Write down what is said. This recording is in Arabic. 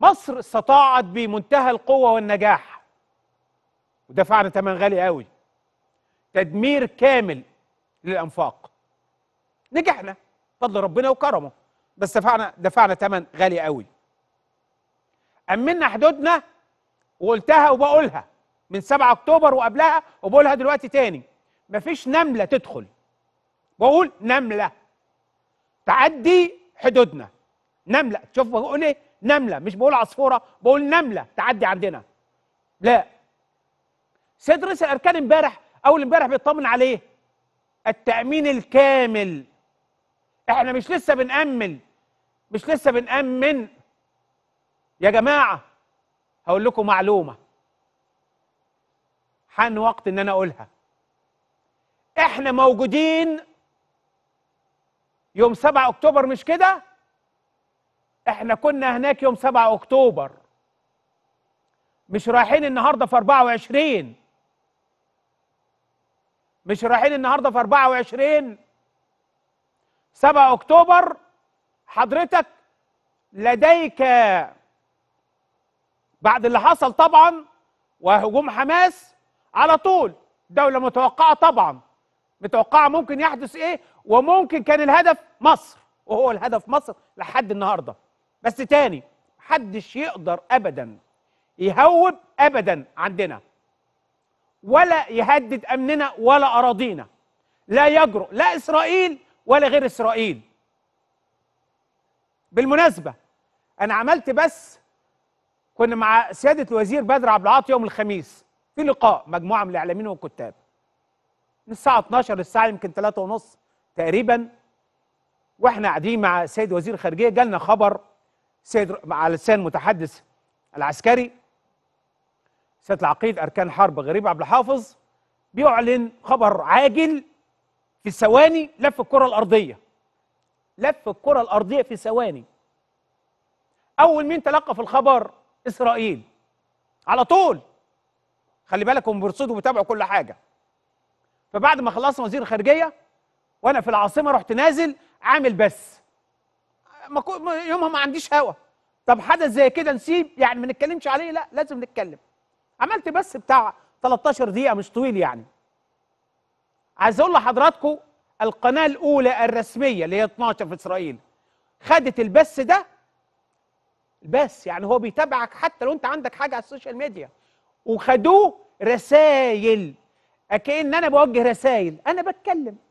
مصر استطاعت بمنتهى القوة والنجاح ودفعنا ثمن غالي قوي تدمير كامل للأنفاق نجحنا فضل ربنا وكرمه بس دفعنا دفعنا ثمن غالي قوي أمنا حدودنا وقلتها وبقولها من 7 أكتوبر وقبلها وبقولها دلوقتي تاني مفيش نملة تدخل بقول نملة تعدي حدودنا نملة شوف بقول إيه نمله مش بقول عصفوره بقول نمله تعدي عندنا لا سيد رئيس الاركان امبارح اول امبارح بيطمن عليه التامين الكامل احنا مش لسه بنامن مش لسه بنامن يا جماعه هقول لكم معلومه حان وقت ان انا اقولها احنا موجودين يوم 7 اكتوبر مش كده احنا كنا هناك يوم 7 اكتوبر مش رايحين النهارده في 24 مش رايحين النهارده في 24 7 اكتوبر حضرتك لديك بعد اللي حصل طبعا وهجوم حماس على طول دولة متوقعة طبعا متوقعة ممكن يحدث ايه وممكن كان الهدف مصر وهو الهدف مصر لحد النهارده بس تاني محدش يقدر ابدا يهوب ابدا عندنا ولا يهدد امننا ولا اراضينا لا يجرؤ لا اسرائيل ولا غير اسرائيل بالمناسبه انا عملت بس كنا مع سياده الوزير بدر عبد العاطي يوم الخميس في لقاء مجموعه من الاعلاميين والكتاب من الساعه 12 للساعه يمكن 3 ونص تقريبا واحنا قاعدين مع سيد وزير الخارجيه جالنا خبر سيد على لسان متحدث العسكري سيد العقيد أركان حرب غريب عبد الحافظ بيعلن خبر عاجل في ثواني لف الكرة الأرضية لف الكرة الأرضية في ثواني أول مين تلقف الخبر إسرائيل على طول خلي بالك هم بيرصدوا وبيتابعوا كل حاجة فبعد ما خلصنا وزير الخارجية وأنا في العاصمة رحت نازل عامل بس ما كو... يومها ما عنديش هوا طب حدث زي كده نسيب يعني ما نتكلمش عليه لا لازم نتكلم عملت بس بتاع 13 دقيقه مش طويل يعني عايز اقول لحضراتكم القناه الاولى الرسميه اللي هي 12 في اسرائيل خدت البث ده البث يعني هو بيتابعك حتى لو انت عندك حاجه على السوشيال ميديا وخدوه رسايل اكأن انا بوجه رسايل انا بتكلم